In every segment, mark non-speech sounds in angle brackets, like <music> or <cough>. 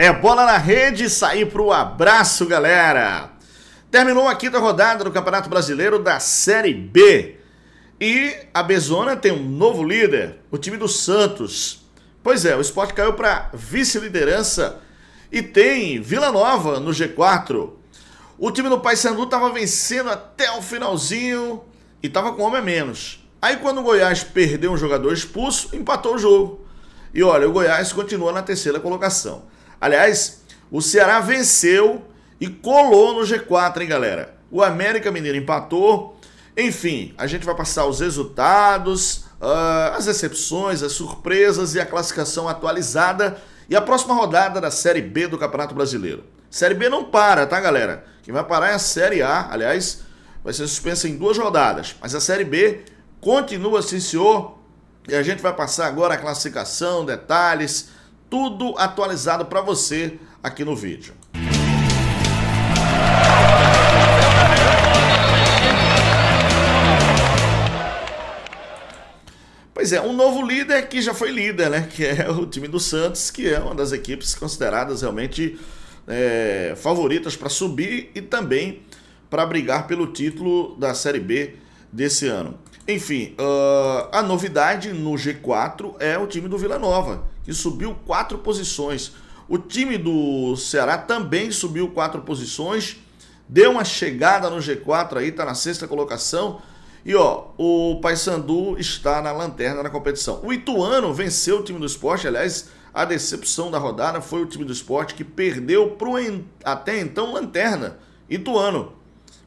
É bola na rede, sair pro abraço, galera. Terminou a quinta rodada do Campeonato Brasileiro da Série B. E a Bezona tem um novo líder, o time do Santos. Pois é, o esporte caiu para vice-liderança e tem Vila Nova no G4. O time do Paysandu estava vencendo até o finalzinho e estava com homem a menos. Aí quando o Goiás perdeu um jogador expulso, empatou o jogo. E olha, o Goiás continua na terceira colocação. Aliás, o Ceará venceu e colou no G4, hein, galera? O América Mineiro empatou. Enfim, a gente vai passar os resultados, uh, as excepções, as surpresas e a classificação atualizada e a próxima rodada da Série B do Campeonato Brasileiro. Série B não para, tá, galera? Quem vai parar é a Série A. Aliás, vai ser suspensa em duas rodadas. Mas a Série B continua, sim, senhor. E a gente vai passar agora a classificação, detalhes, tudo atualizado para você aqui no vídeo. Pois é, um novo líder que já foi líder, né? Que é o time do Santos, que é uma das equipes consideradas realmente é, favoritas para subir e também para brigar pelo título da Série B desse ano. Enfim, uh, a novidade no G4 é o time do Vila Nova, que subiu quatro posições. O time do Ceará também subiu quatro posições, deu uma chegada no G4 aí, tá na sexta colocação. E ó, o Paysandu está na lanterna na competição. O Ituano venceu o time do esporte, aliás, a decepção da rodada foi o time do esporte que perdeu pro até então lanterna, Ituano.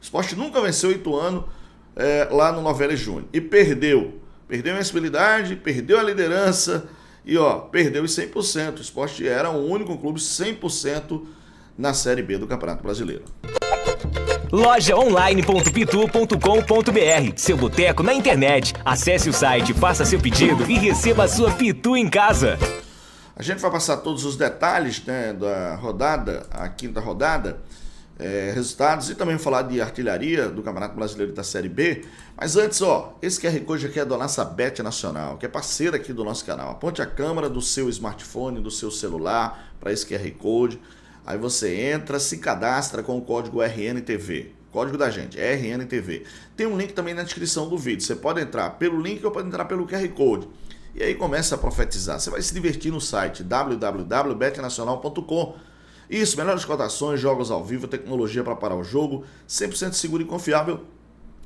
O esporte nunca venceu o Ituano é, lá no Novelas Júnior. E perdeu. Perdeu a invencibilidade, perdeu a liderança e ó, perdeu os 100%. O esporte era o único clube 100% na Série B do Campeonato Brasileiro. Lojaonline.pitu.com.br Seu boteco na internet. Acesse o site, faça seu pedido e receba a sua Pitu em casa. A gente vai passar todos os detalhes né, da rodada, a quinta rodada é, resultados e também falar de artilharia do Campeonato Brasileiro da Série B. Mas antes, ó, esse QR Code aqui é da nossa Bet Nacional, que é parceira aqui do nosso canal. Aponte a câmera do seu smartphone, do seu celular para esse QR Code. Aí você entra, se cadastra com o código RNTV. Código da gente, RNTV. Tem um link também na descrição do vídeo. Você pode entrar pelo link ou pode entrar pelo QR Code. E aí começa a profetizar. Você vai se divertir no site www.betnacional.com isso, melhores cotações, jogos ao vivo, tecnologia para parar o jogo, 100% seguro e confiável.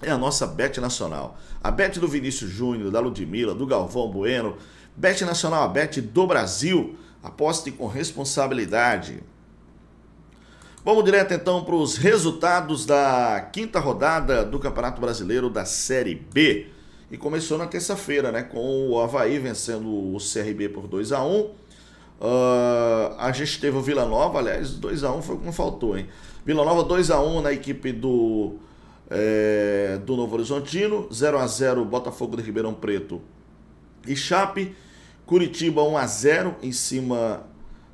É a nossa Bet Nacional. A Bet do Vinícius Júnior, da Ludmilla, do Galvão Bueno. Bet Nacional, a Bet do Brasil. Aposte com responsabilidade. Vamos direto então para os resultados da quinta rodada do Campeonato Brasileiro da Série B. E começou na terça-feira, né? Com o Havaí vencendo o CRB por 2 a 1 Uh, a gente teve o Vila Nova, aliás, 2x1 foi como faltou, hein? Vila Nova 2x1 na equipe do, é, do Novo Horizontino, 0x0 Botafogo de Ribeirão Preto e Chape, Curitiba 1x0 em cima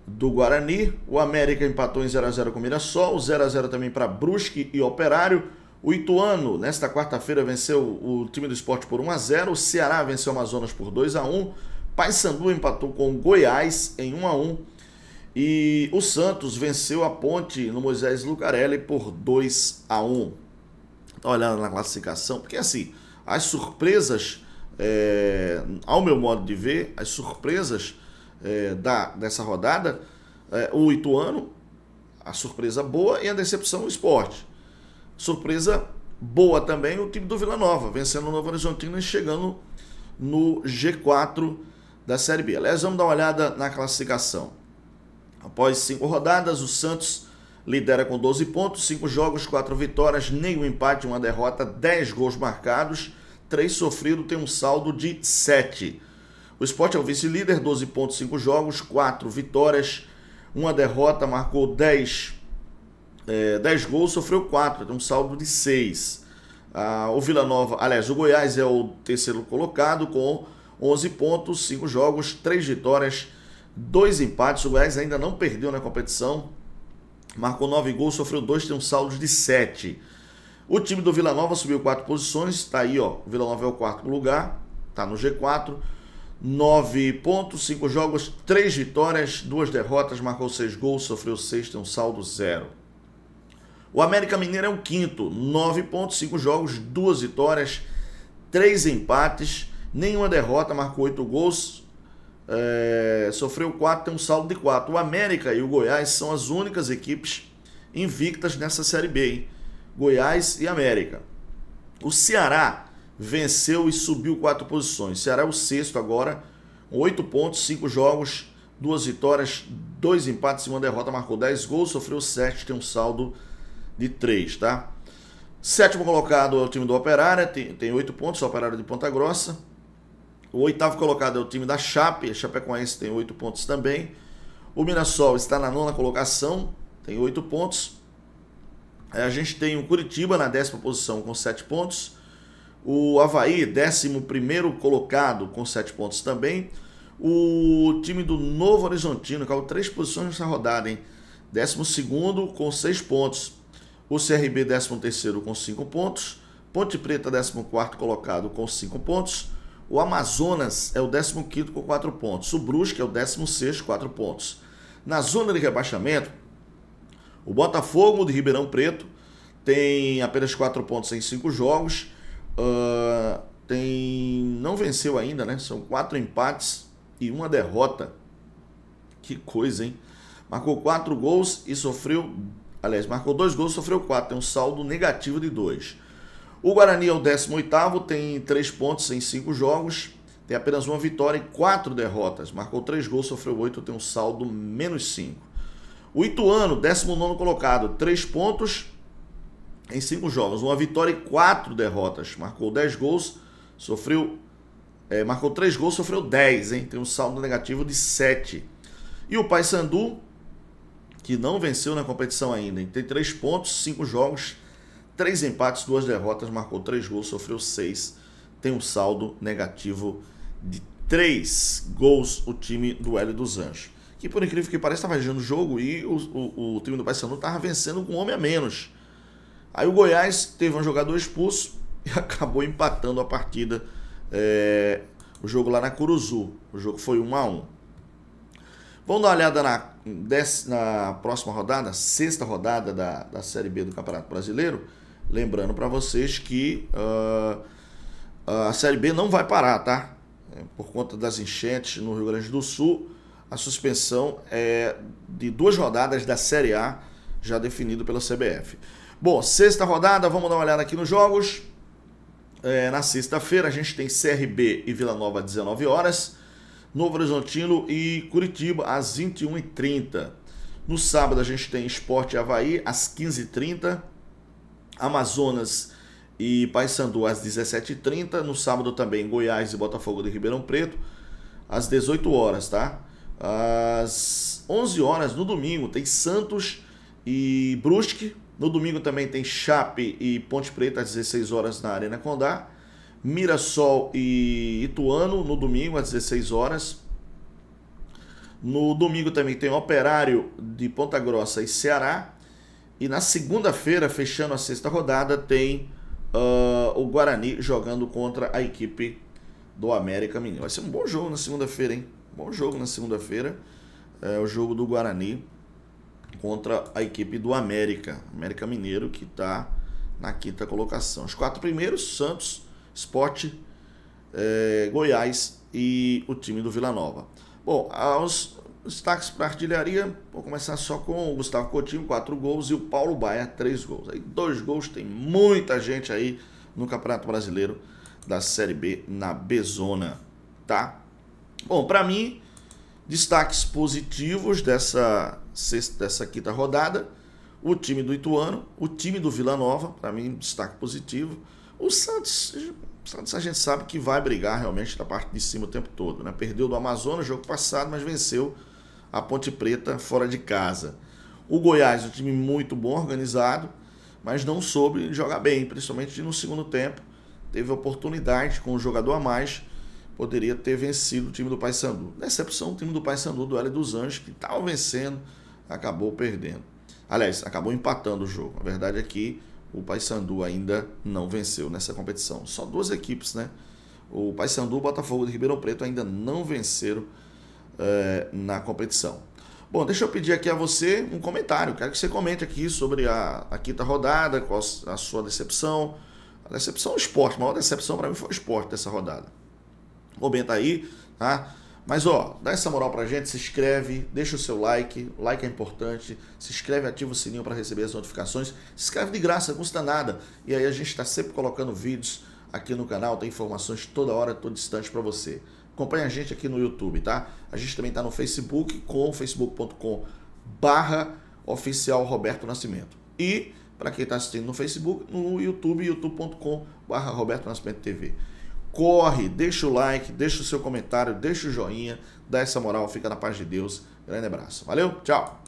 do Guarani, o América empatou em 0x0 com o Mirassol, 0x0 também para Brusque e Operário, o Ituano, nesta quarta-feira, venceu o time do esporte por 1x0, o Ceará venceu o Amazonas por 2x1, Paysandu empatou com o Goiás em 1 a 1 e o Santos venceu a Ponte no Moisés Lucarelli por 2 a 1. Tá olhando na classificação, porque assim, as surpresas, é, ao meu modo de ver, as surpresas é, da, dessa rodada, é, o Ituano, a surpresa boa e a decepção o esporte. Surpresa boa também o time do Vila Nova, vencendo o Novo Horizontino e chegando no G4 da Série B. Aliás, vamos dar uma olhada na classificação. Após cinco rodadas, o Santos lidera com 12 pontos, cinco jogos, quatro vitórias, nenhum empate, uma derrota, 10 gols marcados, três sofridos, tem um saldo de 7. O Sport é o vice-líder, 12 pontos, 5 jogos, 4 vitórias, uma derrota, marcou 10, é, 10 gols, sofreu 4, tem um saldo de 6. Ah, o Vila Nova, aliás, o Goiás é o terceiro colocado com 11 pontos, 5 jogos, 3 vitórias, 2 empates. O Goiás ainda não perdeu na competição. Marcou 9 gols, sofreu 2, tem um saldo de 7. O time do Vila Nova subiu 4 posições, está aí, ó. O Vila Nova é o quarto lugar, está no G4. 9 pontos, 5 jogos, 3 vitórias, 2 derrotas, marcou 6 gols, sofreu 6, tem um saldo 0. O América Mineiro é o quinto, 9 pontos, 5 jogos, 2 vitórias, 3 empates, nenhuma derrota, marcou oito gols, é, sofreu quatro, tem um saldo de quatro. O América e o Goiás são as únicas equipes invictas nessa Série B, hein? Goiás e América. O Ceará venceu e subiu quatro posições. O Ceará é o sexto agora, oito pontos, cinco jogos, duas vitórias, dois empates e uma derrota, marcou 10 gols, sofreu 7, tem um saldo de 3, tá? Sétimo colocado é o time do Operário, tem, tem 8 pontos, o Operário de Ponta Grossa. O oitavo colocado é o time da Chape, a Chapecoense tem oito pontos também. O Mirassol está na nona colocação, tem oito pontos. É, a gente tem o Curitiba na décima posição com sete pontos. O Havaí, décimo primeiro colocado, com sete pontos também. O time do Novo Horizontino caiu é três posições nessa rodada, hein? Décimo segundo com seis pontos. O CRB, décimo terceiro com cinco pontos. Ponte Preta, décimo quarto colocado com cinco pontos. O Amazonas é o 15 com 4 pontos. O Brusque é o 16 com 4 pontos. Na zona de rebaixamento, o Botafogo de Ribeirão Preto tem apenas 4 pontos em 5 jogos. Uh, tem não venceu ainda, né? São 4 empates e uma derrota. Que coisa, hein? Marcou 4 gols e sofreu aliás, marcou 2 gols, e sofreu 4. tem um saldo negativo de 2. O Guarani é o 18º, tem 3 pontos em 5 jogos, tem apenas uma vitória e 4 derrotas. Marcou 3 gols, sofreu 8, tem um saldo menos 5. O Ituano, 19 colocado, 3 pontos em 5 jogos, uma vitória e 4 derrotas. Marcou 10 gols, sofreu. É, marcou 3 gols, sofreu 10, hein? Tem um saldo negativo de 7. E o Paysandu, que não venceu na competição ainda, hein? tem 3 pontos, 5 jogos três empates, duas derrotas, marcou três gols, sofreu seis, tem um saldo negativo de três gols o time do Hélio dos Anjos. Que por incrível que pareça, estava jogando o jogo e o, o, o time do Paysandu estava vencendo com um homem a menos. Aí o Goiás teve um jogador expulso <laughs> e acabou empatando a partida. É, o jogo lá na Curuzu. O jogo foi 1 a 1 Vamos dar uma olhada na, na próxima rodada, sexta rodada da, da Série B do Campeonato Brasileiro. Lembrando para vocês que uh, a Série B não vai parar, tá? É, por conta das enchentes no Rio Grande do Sul, a suspensão é de duas rodadas da Série A, já definido pela CBF. Bom, sexta rodada, vamos dar uma olhada aqui nos jogos. É, na sexta-feira a gente tem CRB e Vila Nova às 19 horas, Novo Horizontino e Curitiba às 21h30. No sábado a gente tem Esporte Havaí às 15h30, Amazonas e Paysandu às 17h30. No sábado também Goiás e Botafogo de Ribeirão Preto às 18 horas, tá? Às 11 horas no domingo tem Santos e Brusque. No domingo também tem Chape e Ponte Preta às 16 horas na Arena Condá. Mirassol e Ituano no domingo às 16 horas. No domingo também tem Operário de Ponta Grossa e Ceará. E na segunda-feira, fechando a sexta rodada, tem uh, o Guarani jogando contra a equipe do América Mineiro. Vai ser um bom jogo na segunda-feira, hein? Bom jogo na segunda-feira. É o jogo do Guarani contra a equipe do América. América Mineiro que está na quinta colocação. Os quatro primeiros, Santos, Sport, eh, Goiás e o time do Vila Nova. Bom, aos destaques para artilharia, vou começar só com o Gustavo Coutinho, quatro gols, e o Paulo Baia, três gols. Aí dois gols, tem muita gente aí no Campeonato Brasileiro da Série B na Bezona tá? Bom, para mim, destaques positivos dessa, sexta, dessa quinta rodada, o time do Ituano, o time do Vila Nova, para mim, destaque positivo. O Santos, o Santos a gente sabe que vai brigar realmente da parte de cima o tempo todo, né? Perdeu do Amazonas no jogo passado, mas venceu a Ponte Preta fora de casa. O Goiás, é um time muito bom, organizado, mas não soube jogar bem, principalmente no segundo tempo. Teve oportunidade com um jogador a mais, poderia ter vencido o time do Paysandu. Decepção, o time do Paysandu do L dos Anjos, que estava vencendo, acabou perdendo. Aliás, acabou empatando o jogo. A verdade é que o Paysandu ainda não venceu nessa competição. Só duas equipes, né? O Paysandu e o Botafogo de Ribeirão Preto ainda não venceram é, na competição. Bom, deixa eu pedir aqui a você um comentário. Quero que você comente aqui sobre a, a quinta rodada, qual a sua decepção. A decepção é o esporte, a maior decepção para mim foi o esporte dessa rodada. Comenta aí, tá? Mas ó, dá essa moral pra gente, se inscreve, deixa o seu like, o like é importante, se inscreve, ativa o sininho para receber as notificações, se inscreve de graça, não custa nada. E aí a gente está sempre colocando vídeos aqui no canal, tem informações toda hora, todo instante para você. Acompanhe a gente aqui no YouTube, tá? A gente também está no Facebook com facebook.com barra oficial Roberto Nascimento. E para quem está assistindo no Facebook, no YouTube, youtube.com barra Roberto Nascimento TV. Corre, deixa o like, deixa o seu comentário, deixa o joinha, dá essa moral, fica na paz de Deus. Grande abraço. Valeu, tchau!